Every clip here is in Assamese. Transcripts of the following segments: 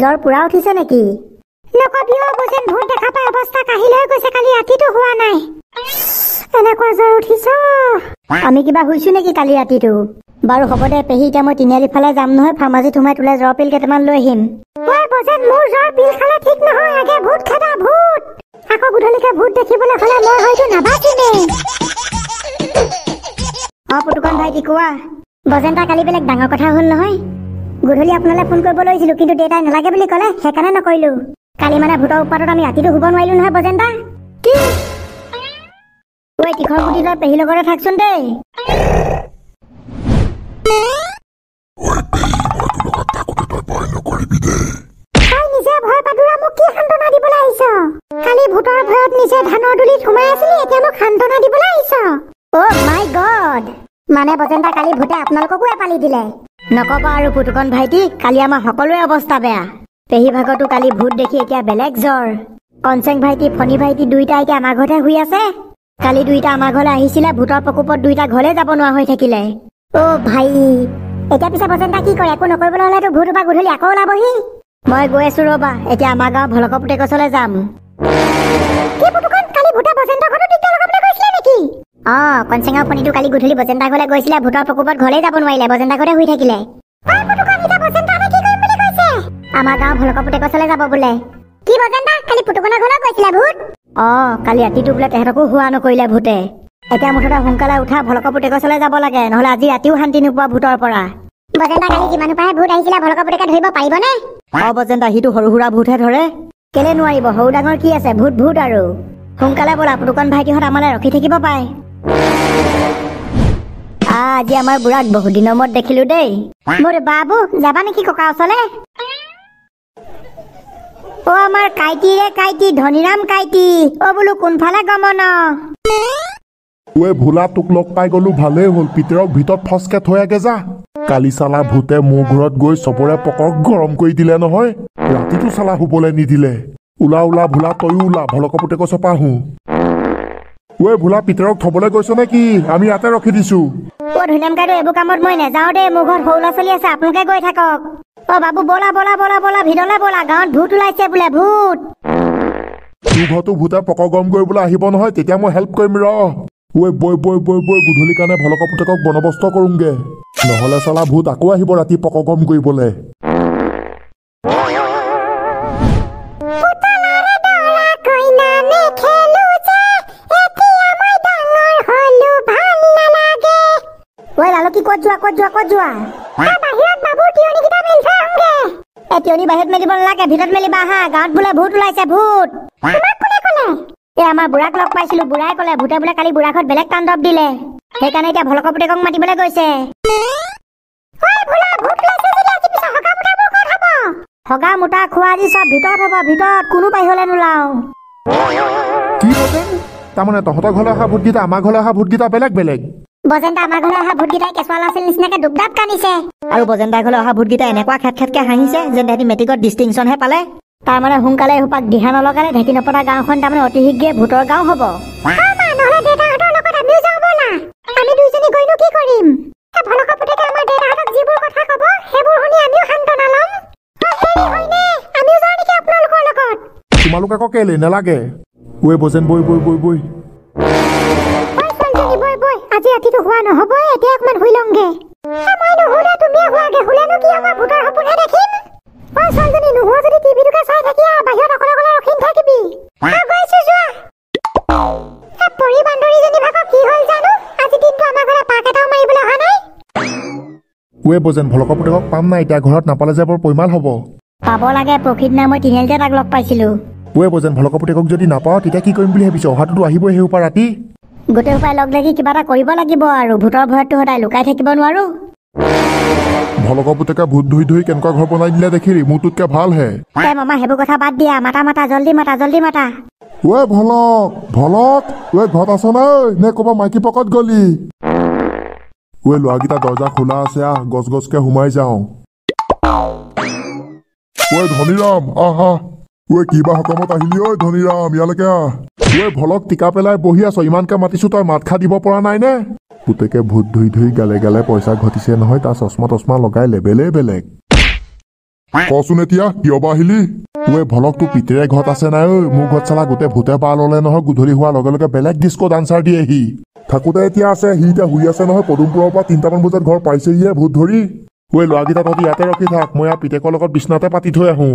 জ্বৰ পূৰা উঠিছে নেকি আমি কিবা শুইছো নেকি কালি ৰাতিটো বাৰু হব দে পেহী এতিয়া মই তিনিআলি ফালে যাম নহয় ফাৰ্মাচী সোমাই তোলাই জ্বৰ পিল কেইটামান লৈ আহিম ভাইটি কোৱা বজেন্তা কালি বেলেগ ডাঙৰ কথা হল নহয় গধূলি আপোনালৈ ফোন কৰিব লৈছিলো কিন্তু দেউতাই নালাগে বুলি ক'লে সেইকাৰণে নকৰিলোঁ কালি মানে ভূতৰ উৎপাতত আমি ৰাতিটো শুব নোৱাৰিলোঁ নহয় বজেন্দা ঐ তীখৰ গুটি তই পেহীৰ লগতে থাকচোন দেই মানে বজেন্দা কালি ভূতে আপোনালোককো এপালি দিলে নকবা আৰু পুতুকন ভাইটি কালি আমাৰ সকলোৰে অৱস্থা বেয়া পেহী ভাগতো কালি ভূত দেখি এতিয়া বেলেগ জ্বৰ কনচেং ভাইটি ফণী ভাইটি দুইটা এতিয়া আমাৰ ঘৰতে শুই আছে কালি দুইটা আমাৰ ঘৰলৈ আহিছিলে ভূতৰ প্ৰকোপত দুইটা ঘৰলৈ যাব নোৱাৰা হৈ থাকিলে অ' ভাই এতিয়া পিছে বচেন্তা কি কৰে একো নকৰিবলৈ হ'লেতো ভূত বা গধূলি আকৌ ওলাবহি মই গৈ আছো ৰ'বা এতিয়া আমাৰ গাঁৱৰ গছলৈ যাম অঁ কনচেঙা পনীটো কালি গধূলি বজেন্দা ঘৰলৈ গৈছিলে ভূতৰ প্ৰকোপত ঘৰলৈ যাব নোৱাৰিলে বজেন্দা ঘৰতে শুই থাকিলে আমাৰ গাঁৱৰ ভলকা পুতেকৰ ওচৰলৈ যাব বোলে কি বজেন্দা কালি পুতুকনৰ ঘৰলৈ গৈছিলে ভূত অঁ কালি ৰাতিটো বোলে তেহেঁতকো শোৱা নকৰিলে ভূতে এতিয়া মুঠতে সোনকালে উঠা ভলকা পুতেকৰ ওচৰলৈ যাব লাগে নহলে আজি ৰাতিও শান্তি নোপোৱা ভূতৰ পৰা বজেন্দা কালি কিমান উপায় ভূত আহিছিলে ভলকা পুতেকে ধৰিব পাৰিবনে অঁ বজেন্দা সিটো সৰু সুৰা ভূতহে ধৰে কেলে নোৱাৰিব সৰু ডাঙৰ কি আছে ভূত ভূত আৰু সোনকালে বোলা পুতুকন ভাইটিহঁত আমালৈ ৰখি থাকিব পাৰে আজি আমাৰ বুঢ়াক বহুত দিনৰ মূৰত দেখিলো দেই মোৰ বাবু যাবা নেকি ককা ওচৰলে অ আমাৰ কাইটি ৰে কাইটি ধনীৰাম কাইটি অ বোলো কোনফালে গমন ওৱে ভোলা তোক লগ পাই গলো ভালেই হল পিতৰক ভিতৰত ফচকে থৈয়াকে যা কালি চালা ভূতে মোৰ ঘৰত গৈ চবৰে পকক গৰম কৰি দিলে নহয় ৰাতিটো চালা শুবলৈ নিদিলে ওলা ওলা ভোলা তয়ো ওলা ভলকপুতেকৰ চপা হওঁ ওয়ে ভুলা পক গম কৰিবলৈ আহিব নহয় তেতিয়া মই হেল্প কৰিম ৰ বৈ গধূলি কাৰণে ভলকপুতেকক বন্দবস্ত কৰোঁগে নহ'লে চলা ভূত আকৌ আহিব ৰাতি পক গম কৰিবলৈ যোৱা ক'ত যোৱা তিয়নী বাহিৰত মেলিব নালাগে ভিতৰত মেলিবা আহা গাঁৱত বোলে ভূত ওলাইছে ভূত এ আমাৰ বুঢ়াক লগ পাইছিলো বুঢ়াই ক'লে ভূতে বোলে কালি বুঢ়াঘৰত বেলেগ তাণ্ডৱ দিলে সেইকাৰণে এতিয়া ভলক পুতেকক মাতিবলৈ গৈছে হগা মোটা খোৱা আজি চব ভিতৰত হ'ব ভিতৰত কোনো বাহিৰলৈ নোলাওঁ কি তাৰমানে তহঁতৰ ঘৰলৈ অহা ভূতকেইটা আমাৰ ঘৰলৈ অহা ভূতকেইটা বেলেগ বেলেগ বজেন্তা আমাৰ ঘৰলৈ অহা ভূতকেইটাই কেঁচুৱা ল'ৰা ছোৱালী নিচিনাকে ডুবডাব কান্দিছে আৰু বজেন্তাৰ ঘৰলৈ অহা ভূতকেইটাই এনেকুৱা খেত খেতকে হাঁহিছে যেন তেহেঁতি মেট্ৰিকত ডিষ্টিংশ্যনহে পালে তাৰ মানে সোনকালে এসোপাক দিহা নলগালে ঢেঁকিনপতা গাঁওখন তাৰমানে অতি শীঘ্ৰে ভূতৰ গাঁও হ'ব তোমালোক আকৌ কেলে নালাগে ওৱে বজেন বৈ বৈ বৈ বৈ হোৱা নহব এতিয়া অকমান শুই লওঁগে মই নুশুলে তুমিয়ে শুৱাগে শুলে কি আমাৰ ভূতৰ সপোনহে দেখিম মই ছোৱালীজনী নোহোৱা যদি টিভি টোকে চাই থাকিয়া বাহিৰত অকলে অকলে ৰখি নাথাকিবি গৈছো যোৱা পৰি বান্দৰীজনী ভাগক কি হ'ল জানো আজি দিনটো আমাৰ ঘৰত পাক এটাও মাৰিবলৈ অহা নাই ওৱে বজেন ভলকৰ পাম নাই এতিয়া ঘৰত নাপালে যে বৰ পৰিমাণ হ'ব পাব লাগে প্ৰসিদ্ধ নাই মই তাক লগ পাইছিলোঁ ওৱে বজেন ভলকৰ পুতেকক যদি নাপাওঁ তেতিয়া কি কৰিম বুলি ভাবিছোঁ অহাটোতো আহিবই সেই উপায় গোটেই সোপাই লগ লাগি কিবা এটা কৰিব লাগিব আৰু ভূতৰ ভয়তটো সদায় লুকাই থাকিব নোৱাৰো ভলকৰ পুতেকে ভূত ধুই ধুই কেনেকুৱা ঘৰ বনাই দিলে দেখিলি মোৰ তোতকে ভাল হে মামা সেইবোৰ কথা বাদ দিয়া মাতা মাতা জল্দি মাতা জল্দি মাতা ওৱে ভলক ভলক ওৱে ঘৰত আছ নাই নে কবা মাইকী পকত গলি ওৱে ল'ৰাকেইটা দৰ্জা খোলা আছে আহ গছ গছকে সোমাই যাওঁ ওৱে ধনীৰাম আহ আহ ওৱে কিবা সকামত আহিলি ঐ ধনীৰাম ইয়ালৈকে আহ তই ভলক টিকা পেলাই বহি আছ ইমানকে মাতিছো তই মাত খা দিব পৰা নাইনে পুতেকে ভূত ধৰি ধৰি গালে গালে পইচা ঘটিছে নহয় তাৰ চচমা তচমা লগাই লেবেলেই বেলেগ কচোন এতিয়া কিয় বা আহিলি ওৱে ভলক পিতৃৰে ঘৰত আছে নাই ঐ মোৰ ঘৰত চালা গোটেই ভূতে পাৰ ল'লে নহয় গধূলি হোৱাৰ লগে লগে বেলেগ ডিস্কো ডান্সাৰ দিয়েহি থাকোঁতে এতিয়া আছে সি এতিয়া শুই আছে নহয় পদুমপুৰৰ পৰা তিনিটামান বজাত ঘৰ পাইছেহিয়ে ভূত ধৰি ওৱে ল'ৰাকেইটা তহঁতি ইয়াতে ৰখি থাক মই আৰু পিতেকৰ লগত বিচনাতে পাতি থৈ আহোঁ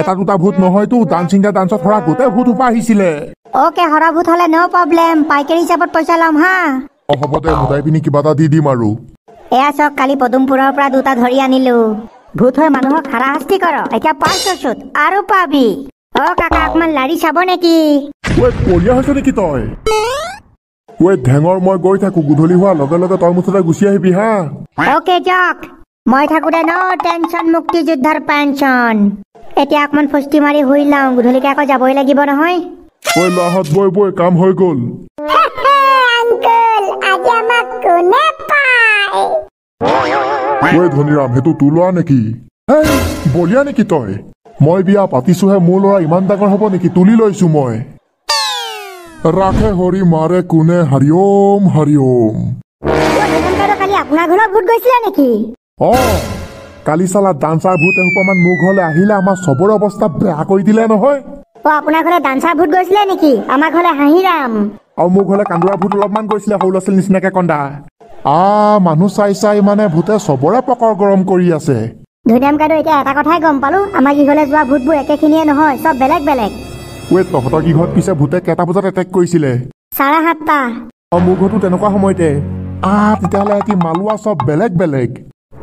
এটা দুটা ভূত নহয়তো ডান্সিংটা ডান্সত হৰা গোটেই ভূত উপায় আহিছিলে হৰা ভূত হলে ন' প্ৰব্লেম পাইকাৰী হিচাপত পইচা ল'ম হা অঁ হ'ব দে কিবা এটা দি দিম আৰু এয়া চক কালি পদুমপুৰৰ পৰা দুটা ধৰি আনিলো ভূত হৈ মানুহক হাৰাশাস্তি কৰ এতিয়া পাঁচ চোত আৰু পাবি অ' কাকা অকমান লাৰি চাব নেকি ঐ কলিয়া হৈছে নেকি তই ঐ ঢেঙৰ মই গৈ থাকো গধূলি হোৱাৰ লগে লগে তই মুঠতে গুচি আহিবি হা অ'কে যাওক মই থাকোঁতে ন টেনচন মুক্তি যুদ্ধৰ পেঞ্চন এতিয়া অকণমান ফুস্তি মাৰি শুই লওঁ গধূলিকে আকৌ যাবই লাগিব নহয় বলিয়া নেকি তই মই বিয়া পাতিছোহে মোৰ ল'ৰা ইমান ডাঙৰ হ'ব নেকি তুলি লৈছো মই ৰাখে হৰি মাৰে কোনে হৰিঅম হৰিঅম নেকি অ' কালিচালা ডান্সাৰ ভূত এসোপামান মোৰ ঘৰলৈ আহিলে আমাৰ চবৰে অৱস্থা বেয়া কৰি দিলে নহয় আপোনাৰ ঘৰলৈ ডান্সাৰ ভূত গৈছিলে নেকি আমাৰ ঘৰলৈ হাঁহিৰাম আৰু মোৰ ঘৰলৈ কান্দুৰা ভূত অলপমান গৈছিলে সৰু ল'ৰা ছোৱালী নিচিনাকে কন্দা আ মানুহ চাই চাই মানে ভূতে চবৰে পকৰ গৰম কৰি আছে সময়তে মালোৱা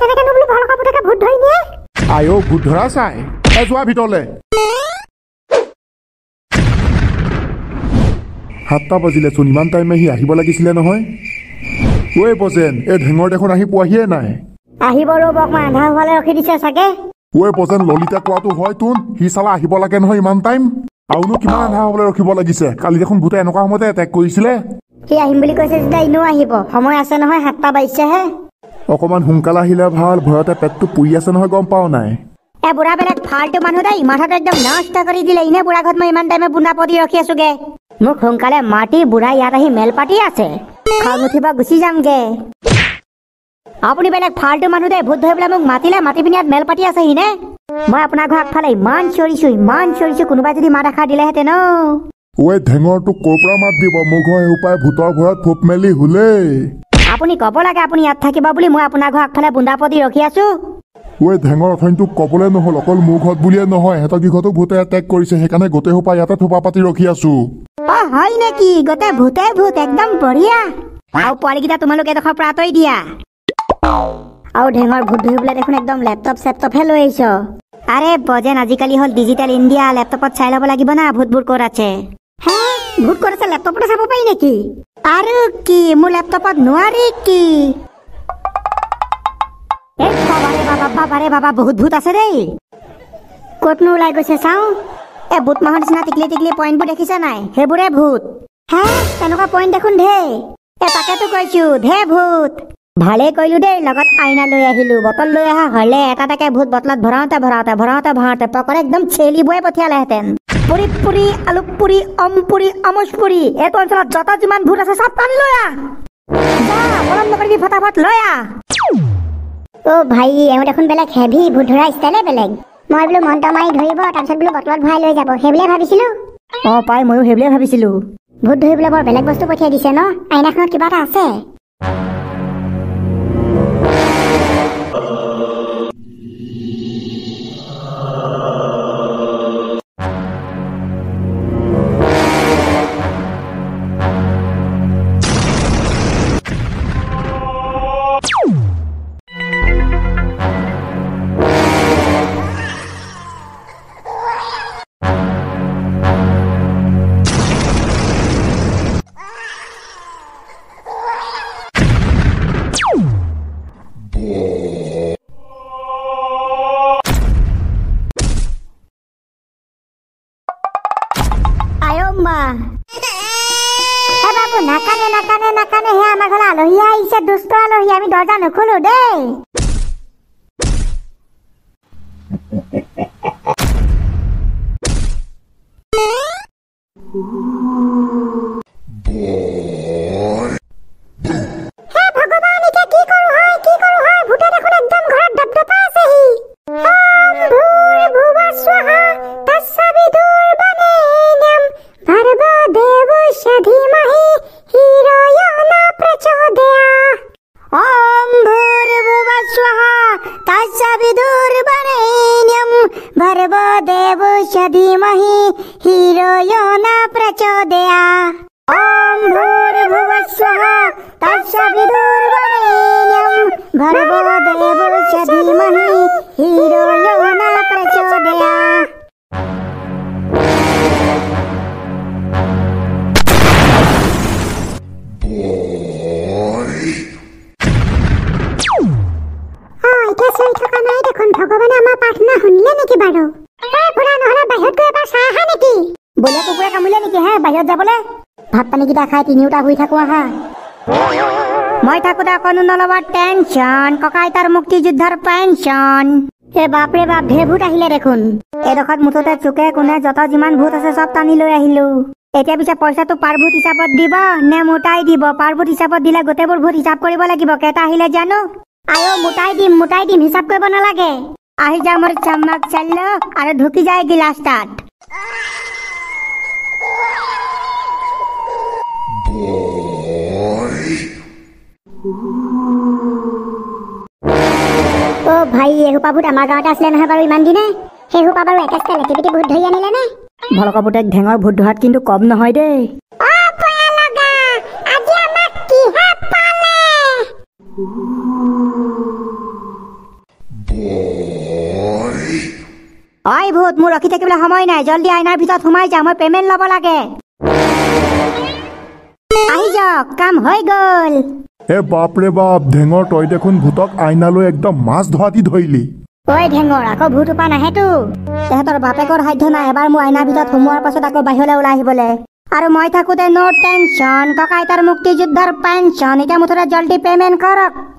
কেনেকৈনো বুলি ভয় লগা পুতেকে ভূত আহিব লাগিছিলে নহয় ঐ বজেন এই ঢেঙৰ দেখোন আহি পোৱাহিয়ে নাই আহিব ৰ'বক মই আন্ধাৰ হোৱালৈ ৰখি দিছে চাগে ঐ বজেন ললিতা কোৱাটো হয় তোন সি চালা আহিব লাগে নহয় ইমান টাইম আৰুনো কিমান আধা হলে ৰখিব লাগিছে কালি দেখোন ভূতে এনেকুৱা সময়তে এটেক কৰিছিলে সি আহিম বুলি কৈছে যেতিয়া ইনেও আহিব সময় আছে নহয় সাতটা বাজিছেহে অকণমান সোনকালে আহিলে ভাল ভয়তে পেটটো পুৰি আছে নহয় গম পাওঁ নাই মই আপোনাৰ ঘৰ আগফালে ইমান চৰিছো ইমান চৰিছো কোনোবাই যদি মাত আশা দিলেহেঁতেন মাত দিব মোৰ ঘৰ ভূতৰ ভয়ত মেলি হ'লেই আপুনি কব লাগে আপুনি ইয়াত থাকিব বুলি মই আপোনাৰ ঘৰ আগফালে বুন্দা পদি ৰখি আছো ওৱে ধেঙৰ ঠাইটোক কবলৈ নহ'ল অকল মোৰ বুলিয়ে নহয় সিহঁতৰ গৃহটো ভূতে এটেক কৰিছে সেইকাৰণে গোটেই সোপা ইয়াতে থোপা পাতি ৰখি আছো অ হয় নেকি গোটেই ভূতে ভূত একদম বঢ়িয়া আৰু পোৱালিকেইটা তোমালোকে এডোখৰ প্ৰাতৰি দিয়া আৰু ঢেঙৰ ভূত ধৰিবলৈ দেখোন একদম লেপটপ চেপটপহে লৈ আহিছ আৰে বজেন আজিকালি হ'ল ডিজিটেল ইণ্ডিয়া লেপটপত চাই ল'ব লাগিব না ভূতবোৰ ক'ত আছে ভূত কৰেছে লেপটপতে চাব পাৰি নেকি আৰু কি মোৰ ল্যাপটপত নোয়ারি কি এ বাবারে বাবা বাবা বহুত ভূত আছে রে কতনো ওলাই গৈছে চাও এ ভূত মাহৰ নিচিনা টিকলি টিকলি পইণ্টবোৰ দেখিছা নাই সেইবোৰে ভূত হ্যাঁ তেনেকুৱা পইণ্ট দেখোন ধে কৈছো ধে ভূত ভালেই কৰিলো দেই লগত আইনা লৈ আহিলো বটল লৈ অহা হলে এটা ভূত বটলত ভৰাওঁতে ভৰাওঁতে ভৰাওঁতে ভৰাওঁতে পকৰে একদম চেলিবই পঠিয়ালেহেঁতেন পুৰি আলু পুৰি অম এইটো অঞ্চলত যত যিমান ভূত আছে চব টান লৈ ভাই দেখোন বেলেগ হেভি ভূত ধৰা ষ্টাইলে মই বোলো মন্ত্ৰ মাৰি ধৰিব তাৰপিছত ভৰাই লৈ যাব সেইবুলিয়ে ভাবিছিলো অ পাই ময়ো সেইবুলিয়ে ভাবিছিলো ভূত ধৰিবলৈ বৰ বেলেগ বস্তু পঠিয়াই দিছে ন আইনাখনত কিবা এটা আছে the day. भर्वो देवौषधीमहि हीरो यो न प्रचोदया বাহিৰত যাবলে ভাত পানীকেইটা খাই তিনিওটা শুই থাকো আহা মই থাকো অকনো নলবা টেনচন ককা আইতাৰ মুক্তিযোদ্ধাৰ পেঞ্চন এ বাপ ৰে বাপ ঢেৰ ভূত আহিলে দেখোন এডোখৰত মুঠতে চুকে কোনে যত যিমান ভূত আছে চব টানি লৈ আহিলো এতিয়া পিছে পইচাটো পাৰ ভূত হিচাপত দিব নে মোটাই দিব পাৰ ভূত হিচাপত দিলে গোটেইবোৰ ভূত হিচাপ কৰিব লাগিব কেইটা আহিলে জানো আৰু মোটাই দিম মোটাই দিম হিচাপ কৰিব নালাগে আহি যাওঁ মোৰ চামাক চাল্ল আৰু ঢুকি যায় গিলাছ তাত boy. Oh, boy! Ye hu pabu da magaata asle na paru imandi ne? Ye hu pabu ekas ke lekhi bhi bhudhai ani le ne? Bhalo ka bhudhai dhengar bhudhat kintu kab na hoy de? Oh, boy laga! Aaj amak ki ha pane? Boy! Aay bhud mu rakhi thakibla hamai na? Jaldi aay na bhitat humai jamai payment la bolake. দিয়ক হৈ গ'ল এ বাপ ৰে বাপ ঢেঙৰ তই দেখোন ভূতক আইনালৈ একদম মাছ ধোৱা দি ধৰিলি ঐ ঢেঙৰ আকৌ ভূত উপা নাহেতো তেহেঁতৰ বাপেকৰ সাধ্য নাই এবাৰ মোৰ আইনাৰ ভিতৰত সোমোৱাৰ পাছত আকৌ বাহিৰলৈ ওলাই আহিবলে আৰু মই থাকোঁতে নো টেনচন ককাইতাৰ মুক্তিযুদ্ধৰ পেঞ্চন এতিয়া মুঠতে জল্দি পে'মেণ্ট কৰক